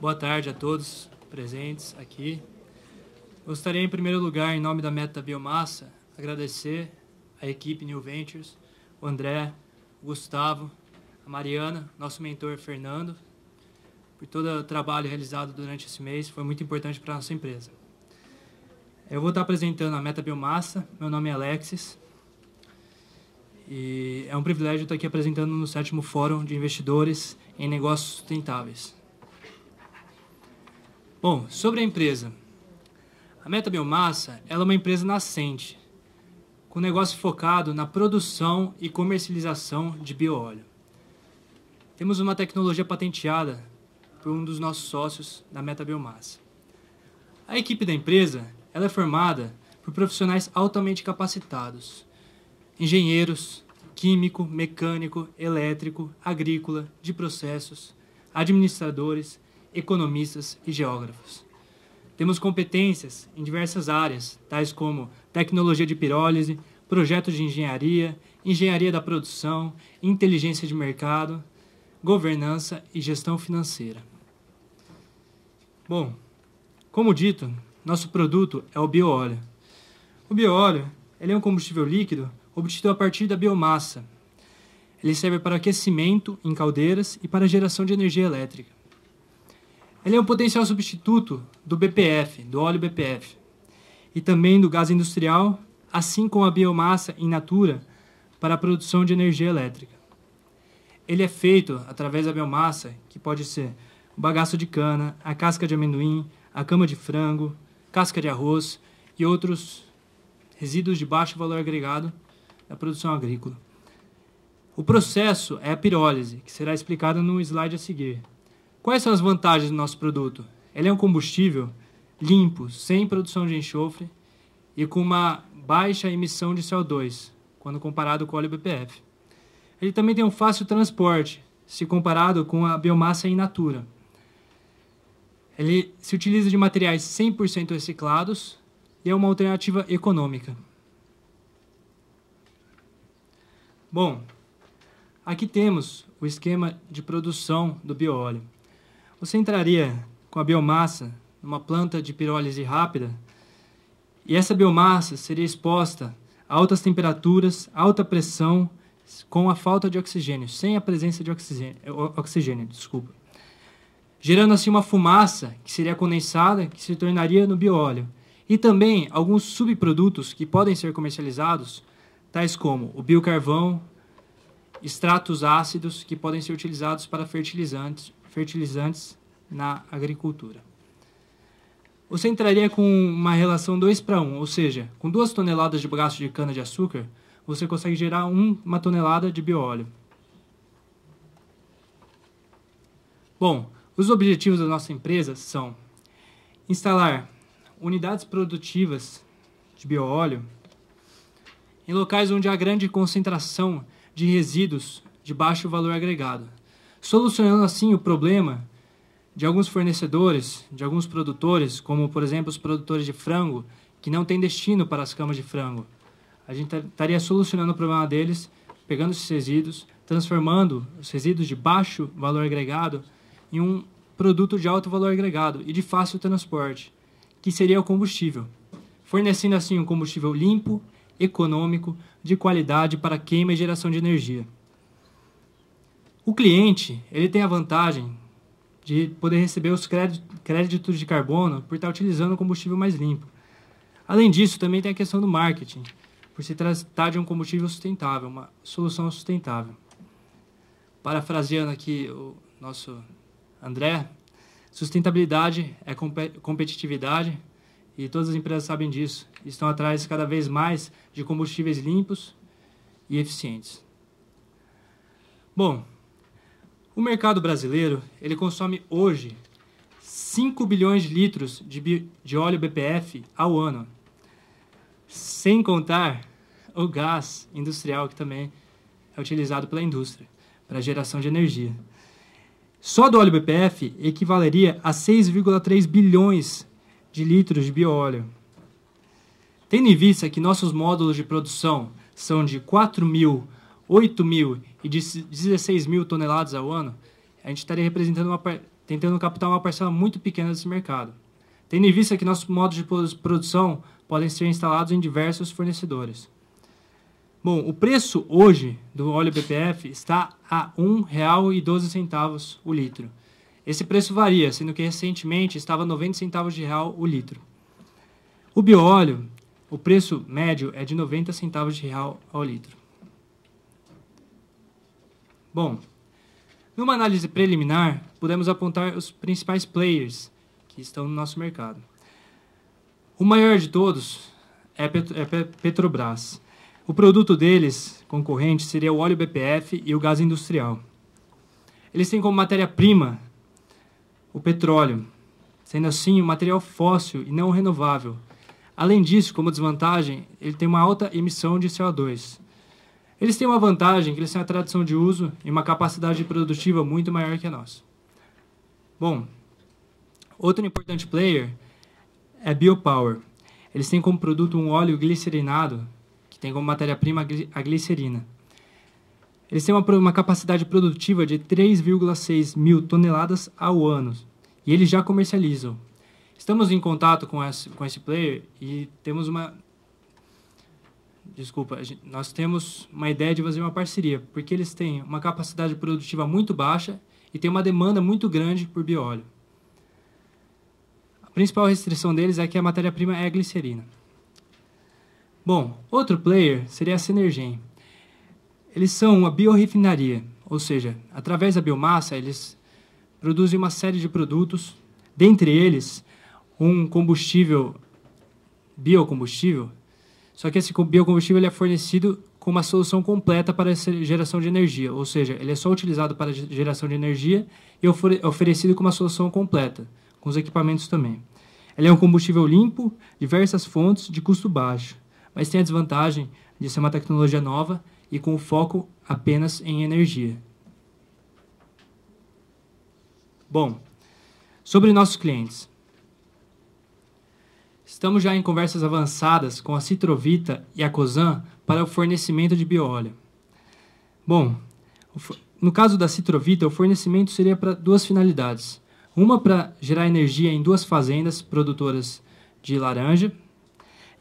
Boa tarde a todos presentes aqui. Gostaria, em primeiro lugar, em nome da Meta Biomassa, agradecer a equipe New Ventures, o André, o Gustavo, a Mariana, nosso mentor Fernando, por todo o trabalho realizado durante esse mês, foi muito importante para a nossa empresa. Eu vou estar apresentando a Meta Biomassa, meu nome é Alexis, e é um privilégio estar aqui apresentando no sétimo Fórum de Investidores em Negócios Sustentáveis. Bom, sobre a empresa. A Meta Biomassa é uma empresa nascente, com negócio focado na produção e comercialização de bioóleo. Temos uma tecnologia patenteada por um dos nossos sócios da Meta Biomassa. A equipe da empresa ela é formada por profissionais altamente capacitados, engenheiros, químico, mecânico, elétrico, agrícola, de processos, administradores, economistas e geógrafos. Temos competências em diversas áreas, tais como tecnologia de pirólise, projetos de engenharia, engenharia da produção, inteligência de mercado, governança e gestão financeira. Bom, como dito, nosso produto é o bioóleo. O bioóleo ele é um combustível líquido obtido a partir da biomassa. Ele serve para aquecimento em caldeiras e para geração de energia elétrica. Ele é um potencial substituto do BPF, do óleo BPF, e também do gás industrial, assim como a biomassa in natura para a produção de energia elétrica. Ele é feito através da biomassa, que pode ser o bagaço de cana, a casca de amendoim, a cama de frango, casca de arroz e outros resíduos de baixo valor agregado da produção agrícola. O processo é a pirólise, que será explicado no slide a seguir. Quais são as vantagens do nosso produto? Ele é um combustível limpo, sem produção de enxofre e com uma baixa emissão de CO2, quando comparado com o óleo BPF. Ele também tem um fácil transporte, se comparado com a biomassa in natura. Ele se utiliza de materiais 100% reciclados e é uma alternativa econômica. Bom, aqui temos o esquema de produção do bioóleo. Você entraria com a biomassa numa planta de pirólise rápida e essa biomassa seria exposta a altas temperaturas, alta pressão, com a falta de oxigênio, sem a presença de oxigênio, oxigênio desculpa. Gerando assim uma fumaça que seria condensada, que se tornaria no bióleo. E também alguns subprodutos que podem ser comercializados, tais como o biocarvão, extratos ácidos que podem ser utilizados para fertilizantes fertilizantes na agricultura. Você entraria com uma relação 2 para 1, ou seja, com 2 toneladas de bagaço de cana-de-açúcar, você consegue gerar um, uma tonelada de bioóleo. Bom, os objetivos da nossa empresa são instalar unidades produtivas de bioóleo em locais onde há grande concentração de resíduos de baixo valor agregado, solucionando assim o problema de alguns fornecedores, de alguns produtores, como por exemplo os produtores de frango, que não têm destino para as camas de frango. A gente estaria solucionando o problema deles, pegando esses resíduos, transformando os resíduos de baixo valor agregado em um produto de alto valor agregado e de fácil transporte, que seria o combustível, fornecendo assim um combustível limpo, econômico, de qualidade para queima e geração de energia. O cliente ele tem a vantagem de poder receber os créditos de carbono por estar utilizando um combustível mais limpo. Além disso, também tem a questão do marketing, por se tratar de um combustível sustentável, uma solução sustentável. Parafraseando aqui o nosso André, sustentabilidade é competitividade e todas as empresas sabem disso. Estão atrás cada vez mais de combustíveis limpos e eficientes. Bom, o mercado brasileiro, ele consome hoje 5 bilhões de litros de, de óleo BPF ao ano, sem contar o gás industrial que também é utilizado pela indústria para geração de energia. Só do óleo BPF equivaleria a 6,3 bilhões de litros de bioóleo. Tendo em vista que nossos módulos de produção são de 4 mil 8 mil e de 16 mil toneladas ao ano, a gente estaria representando uma, tentando captar uma parcela muito pequena desse mercado, tendo em vista que nossos modos de produção podem ser instalados em diversos fornecedores. Bom, o preço hoje do óleo BPF está a R$ 1,12 o litro. Esse preço varia, sendo que recentemente estava 90 centavos de real o litro. O bióleo, o preço médio é de R$ centavos de real ao litro. Bom, numa análise preliminar, pudemos apontar os principais players que estão no nosso mercado. O maior de todos é, é Petrobras. O produto deles, concorrente, seria o óleo BPF e o gás industrial. Eles têm como matéria-prima o petróleo, sendo assim um material fóssil e não renovável. Além disso, como desvantagem, ele tem uma alta emissão de CO2, eles têm uma vantagem, que eles têm uma tradição de uso e uma capacidade produtiva muito maior que a nossa. Bom, outro importante player é Biopower. Eles têm como produto um óleo glicerinado, que tem como matéria-prima a glicerina. Eles têm uma, uma capacidade produtiva de 3,6 mil toneladas ao ano, e eles já comercializam. Estamos em contato com esse, com esse player e temos uma desculpa, gente, nós temos uma ideia de fazer uma parceria, porque eles têm uma capacidade produtiva muito baixa e tem uma demanda muito grande por bióleo. A principal restrição deles é que a matéria-prima é a glicerina. Bom, outro player seria a Sinergen. Eles são uma biorrefinaria, ou seja, através da biomassa eles produzem uma série de produtos, dentre eles um combustível, biocombustível, só que esse biocombustível ele é fornecido com uma solução completa para geração de energia, ou seja, ele é só utilizado para geração de energia e oferecido com uma solução completa, com os equipamentos também. Ele é um combustível limpo, diversas fontes, de custo baixo, mas tem a desvantagem de ser uma tecnologia nova e com foco apenas em energia. Bom, sobre nossos clientes. Estamos já em conversas avançadas com a Citrovita e a Cosan para o fornecimento de bioóleo. Bom, no caso da Citrovita, o fornecimento seria para duas finalidades. Uma para gerar energia em duas fazendas produtoras de laranja,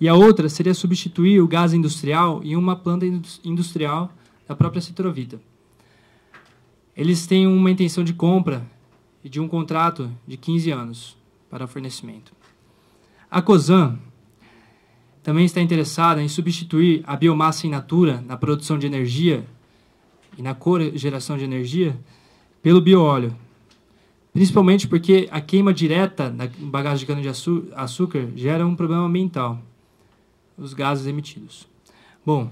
e a outra seria substituir o gás industrial em uma planta industrial da própria Citrovita. Eles têm uma intenção de compra e de um contrato de 15 anos para fornecimento. A COSAN também está interessada em substituir a biomassa in natura na produção de energia e na geração de energia pelo bioóleo, principalmente porque a queima direta da bagagem de cana de açúcar gera um problema ambiental, os gases emitidos. Bom,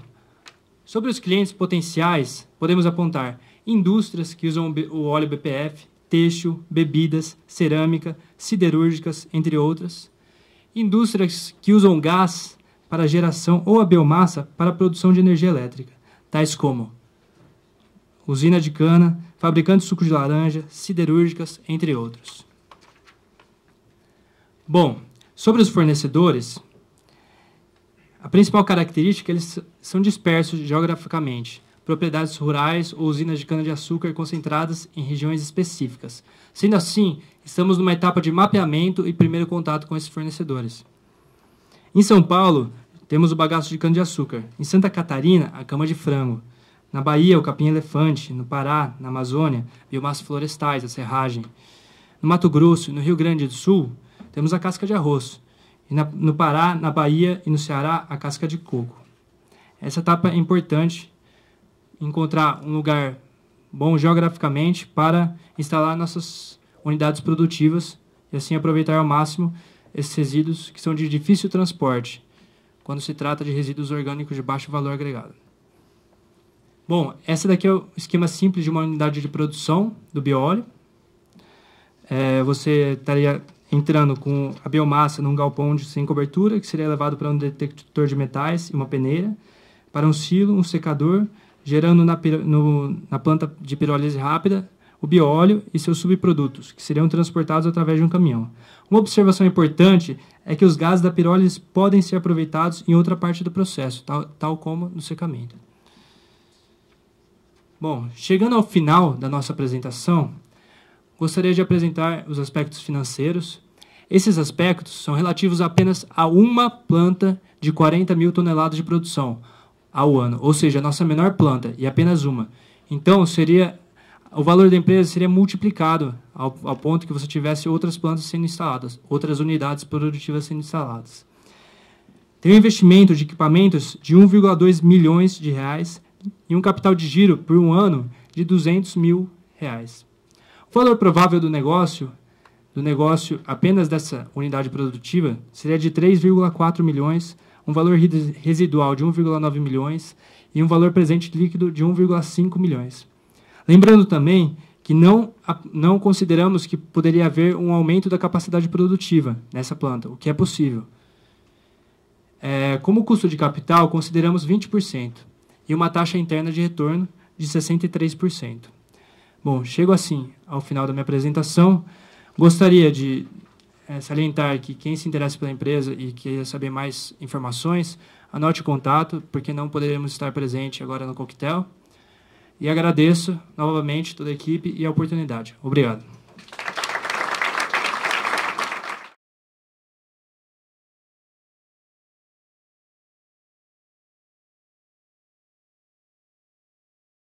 sobre os clientes potenciais, podemos apontar indústrias que usam o óleo BPF, têxtil, bebidas, cerâmica, siderúrgicas, entre outras indústrias que usam gás para geração ou a biomassa para a produção de energia elétrica, tais como usina de cana, fabricantes de suco de laranja, siderúrgicas, entre outros. Bom, sobre os fornecedores, a principal característica é que eles são dispersos geograficamente propriedades rurais ou usinas de cana-de-açúcar concentradas em regiões específicas. Sendo assim, estamos numa etapa de mapeamento e primeiro contato com esses fornecedores. Em São Paulo, temos o bagaço de cana-de-açúcar. Em Santa Catarina, a cama de frango. Na Bahia, o capim-elefante. No Pará, na Amazônia, biomassas florestais, a serragem. No Mato Grosso e no Rio Grande do Sul, temos a casca de arroz. E na, no Pará, na Bahia e no Ceará, a casca de coco. Essa etapa é importante encontrar um lugar bom geograficamente para instalar nossas unidades produtivas e assim aproveitar ao máximo esses resíduos que são de difícil transporte quando se trata de resíduos orgânicos de baixo valor agregado. Bom, essa daqui é o esquema simples de uma unidade de produção do bioóleo. É, você estaria entrando com a biomassa num galpão de, sem cobertura, que seria levado para um detector de metais e uma peneira, para um silo, um secador gerando na, no, na planta de pirólise rápida o bióleo e seus subprodutos, que seriam transportados através de um caminhão. Uma observação importante é que os gases da pirólise podem ser aproveitados em outra parte do processo, tal, tal como no secamento. Bom, chegando ao final da nossa apresentação, gostaria de apresentar os aspectos financeiros. Esses aspectos são relativos apenas a uma planta de 40 mil toneladas de produção, ao ano, ou seja, a nossa menor planta e apenas uma. Então, seria o valor da empresa seria multiplicado ao, ao ponto que você tivesse outras plantas sendo instaladas, outras unidades produtivas sendo instaladas. Tem um investimento de equipamentos de 1,2 milhões de reais e um capital de giro por um ano de 200 mil reais. O valor provável do negócio, do negócio apenas dessa unidade produtiva, seria de 3,4 milhões de um valor residual de 1,9 milhões e um valor presente líquido de 1,5 milhões. Lembrando também que não, não consideramos que poderia haver um aumento da capacidade produtiva nessa planta, o que é possível. É, como custo de capital, consideramos 20% e uma taxa interna de retorno de 63%. Bom, chego assim ao final da minha apresentação. Gostaria de é, salientar que quem se interessa pela empresa e quer saber mais informações, anote o contato, porque não poderemos estar presente agora no coquetel. E agradeço novamente toda a equipe e a oportunidade. Obrigado.